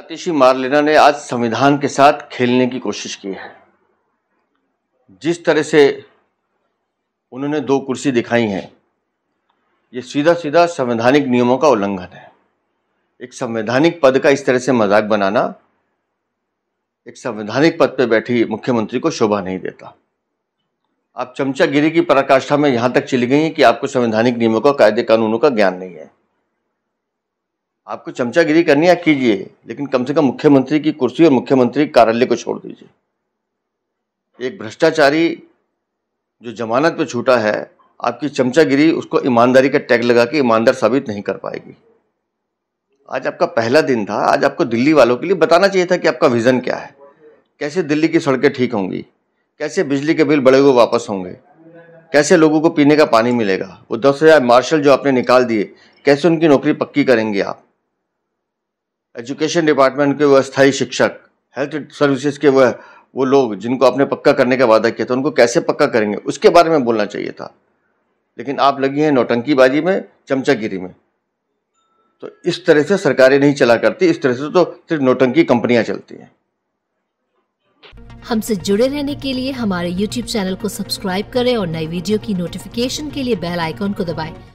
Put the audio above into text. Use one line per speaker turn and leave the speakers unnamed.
आतिशी मारलेना ने आज संविधान के साथ खेलने की कोशिश की है जिस तरह से उन्होंने दो कुर्सी दिखाई हैं ये सीधा सीधा संवैधानिक नियमों का उल्लंघन है एक संवैधानिक पद का इस तरह से मजाक बनाना एक संवैधानिक पद पर बैठी मुख्यमंत्री को शोभा नहीं देता आप चमचागिरी की पराकाष्ठा में यहां तक चली गई कि आपको संवैधानिक नियमों का कायदे कानूनों का ज्ञान नहीं है आपको चमचागिरी करनी है कीजिए लेकिन कम से कम मुख्यमंत्री की कुर्सी और मुख्यमंत्री कार्यालय को छोड़ दीजिए एक भ्रष्टाचारी जो जमानत पर छूटा है आपकी चमचागिरी उसको ईमानदारी का टैग लगा के ईमानदार साबित नहीं कर पाएगी आज आपका पहला दिन था आज आपको दिल्ली वालों के लिए बताना चाहिए था कि आपका विज़न क्या है कैसे दिल्ली की सड़कें ठीक होंगी कैसे बिजली के बिल बड़े हुए वापस होंगे कैसे लोगों को पीने का पानी मिलेगा वो दस हज़ार मार्शल जो आपने निकाल दिए कैसे उनकी नौकरी पक्की करेंगे आप एजुकेशन डिपार्टमेंट के वो अस्थायी शिक्षक हेल्थ सर्विसेज के वह वो लोग जिनको आपने पक्का करने का वादा किया था उनको कैसे पक्का करेंगे उसके बारे में बोलना चाहिए था लेकिन आप लगी हैं नौटंकीबाजी में चमचागिरी में तो इस तरह से सरकारें नहीं चला करती इस तरह से तो सिर्फ नौटंकी कंपनियां चलती हैं
हमसे जुड़े रहने के लिए हमारे YouTube चैनल को सब्सक्राइब करें और नई वीडियो की नोटिफिकेशन के लिए बेल आइकॉन को दबाएं।